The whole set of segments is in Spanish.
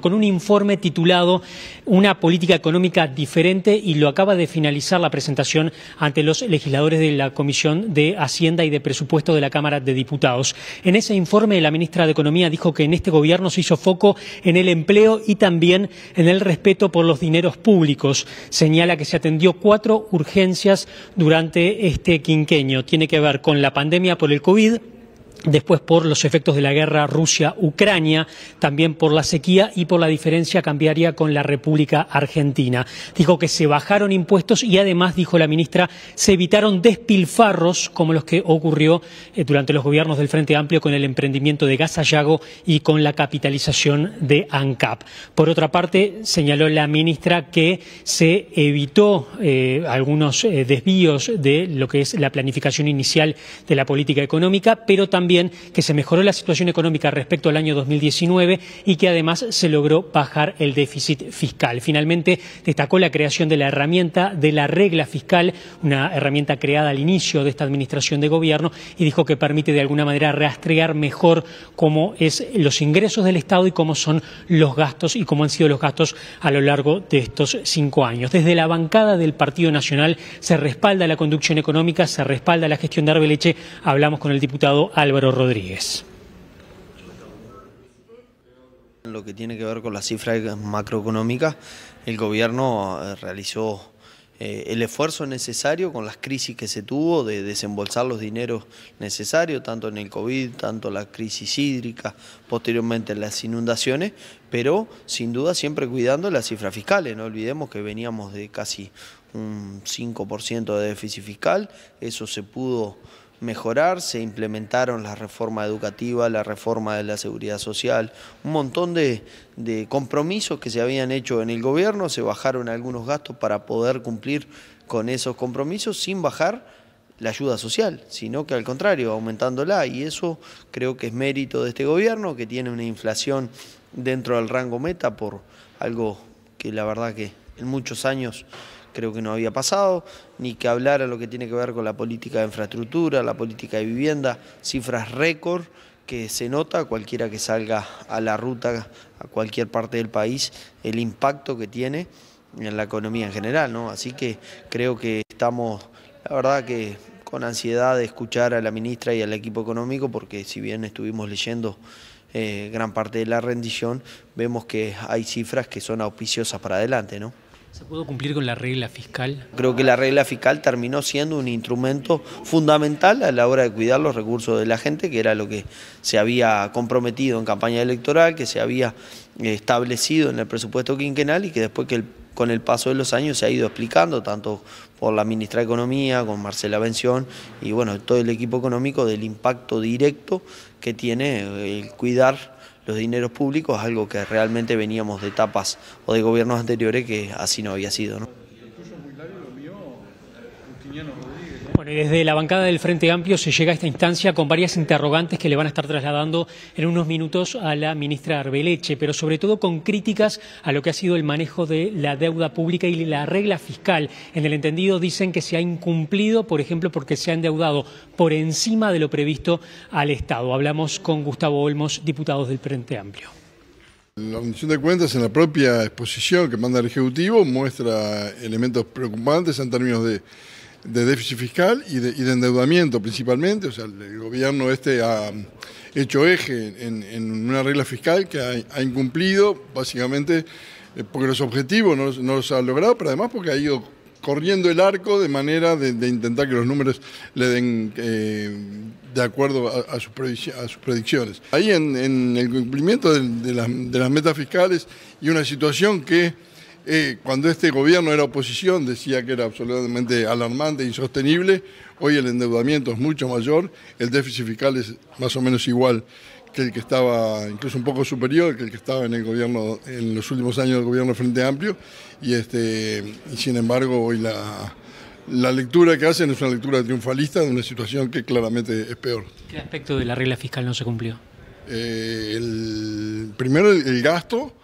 con un informe titulado Una política económica diferente y lo acaba de finalizar la presentación ante los legisladores de la Comisión de Hacienda y de Presupuesto de la Cámara de Diputados. En ese informe la ministra de Economía dijo que en este gobierno se hizo foco en el empleo y también en el respeto por los dineros públicos. Señala que se atendió cuatro urgencias durante este quinquenio. Tiene que ver con la pandemia por el COVID, después por los efectos de la guerra Rusia-Ucrania, también por la sequía y por la diferencia cambiaria con la República Argentina. Dijo que se bajaron impuestos y además, dijo la ministra, se evitaron despilfarros como los que ocurrió eh, durante los gobiernos del Frente Amplio con el emprendimiento de Gasallago y con la capitalización de ANCAP. Por otra parte, señaló la ministra que se evitó eh, algunos eh, desvíos de lo que es la planificación inicial de la política económica, pero también que se mejoró la situación económica respecto al año 2019 y que además se logró bajar el déficit fiscal. Finalmente, destacó la creación de la herramienta de la regla fiscal, una herramienta creada al inicio de esta administración de gobierno, y dijo que permite de alguna manera rastrear mejor cómo es los ingresos del Estado y cómo son los gastos y cómo han sido los gastos a lo largo de estos cinco años. Desde la bancada del Partido Nacional se respalda la conducción económica, se respalda la gestión de Arbeleche. Hablamos con el diputado Rodríguez. En lo que tiene que ver con las cifras macroeconómicas, el gobierno eh, realizó eh, el esfuerzo necesario con las crisis que se tuvo de desembolsar los dineros necesarios, tanto en el COVID, tanto la crisis hídrica, posteriormente las inundaciones, pero sin duda siempre cuidando las cifras fiscales. No olvidemos que veníamos de casi un 5% de déficit fiscal, eso se pudo mejorar, se implementaron la reforma educativa, la reforma de la seguridad social, un montón de, de, compromisos que se habían hecho en el gobierno, se bajaron algunos gastos para poder cumplir con esos compromisos sin bajar la ayuda social, sino que al contrario, aumentándola y eso creo que es mérito de este gobierno que tiene una inflación dentro del rango meta por algo que la verdad que en muchos años creo que no había pasado, ni que hablar a lo que tiene que ver con la política de infraestructura, la política de vivienda, cifras récord que se nota cualquiera que salga a la ruta a cualquier parte del país, el impacto que tiene en la economía en general, ¿no? Así que creo que estamos, la verdad que con ansiedad de escuchar a la ministra y al equipo económico, porque si bien estuvimos leyendo eh, gran parte de la rendición, vemos que hay cifras que son auspiciosas para adelante, ¿no? ¿Se pudo cumplir con la regla fiscal? Creo que la regla fiscal terminó siendo un instrumento fundamental a la hora de cuidar los recursos de la gente, que era lo que se había comprometido en campaña electoral, que se había establecido en el presupuesto quinquenal y que después que el con el paso de los años se ha ido explicando, tanto por la ministra de Economía, con Marcela Bención y bueno, todo el equipo económico del impacto directo que tiene el cuidar los dineros públicos, algo que realmente veníamos de etapas o de gobiernos anteriores que así no había sido. ¿no? desde la bancada del Frente Amplio se llega a esta instancia con varias interrogantes que le van a estar trasladando en unos minutos a la ministra Arbeleche, pero sobre todo con críticas a lo que ha sido el manejo de la deuda pública y la regla fiscal. En el entendido dicen que se ha incumplido, por ejemplo, porque se ha endeudado por encima de lo previsto al Estado. Hablamos con Gustavo Olmos, diputado del Frente Amplio. La Comisión de Cuentas en la propia exposición que manda el Ejecutivo muestra elementos preocupantes en términos de de déficit fiscal y de, endeudamiento principalmente. O sea, el gobierno este ha hecho eje en, una regla fiscal que ha, incumplido, básicamente, eh, porque los objetivos no, los ha logrado, pero además porque ha ido corriendo el arco de manera de, intentar que los números le den eh, de acuerdo a, sus sus predicciones. Ahí en, el cumplimiento de, las metas fiscales y una situación que eh, cuando este gobierno era oposición decía que era absolutamente alarmante, e insostenible, hoy el endeudamiento es mucho mayor, el déficit fiscal es más o menos igual que el que estaba, incluso un poco superior que el que estaba en el gobierno, en los últimos años del gobierno Frente Amplio, y este, sin embargo hoy la, lectura que hacen es una lectura triunfalista de una situación que claramente es peor. ¿Qué aspecto de la regla fiscal no se cumplió? Eh, el, primero el gasto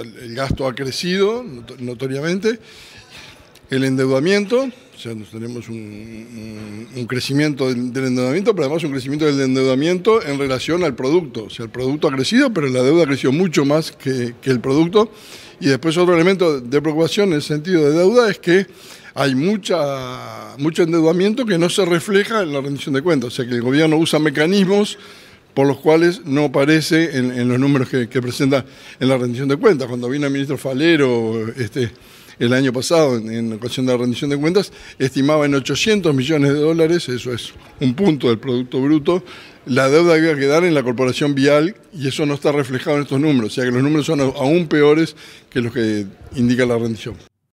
el gasto ha crecido notoriamente, el endeudamiento, o sea, tenemos un, crecimiento del, endeudamiento, pero además un crecimiento del endeudamiento en relación al producto. O sea, el producto ha crecido, pero la deuda creció mucho más que, el producto. Y después otro elemento de preocupación en el sentido de deuda es que hay mucha, mucho endeudamiento que no se refleja en la rendición de cuentas. O sea, que el gobierno usa mecanismos por los cuales no aparece en, los números que, presenta en la rendición de cuentas. Cuando vino el ministro Falero este, el año pasado en, en ocasión de la rendición de cuentas, estimaba en 800 millones de dólares, eso es un punto del Producto Bruto, la deuda que iba a quedar en la corporación vial y eso no está reflejado en estos números, o sea que los números son aún peores que los que indica la rendición.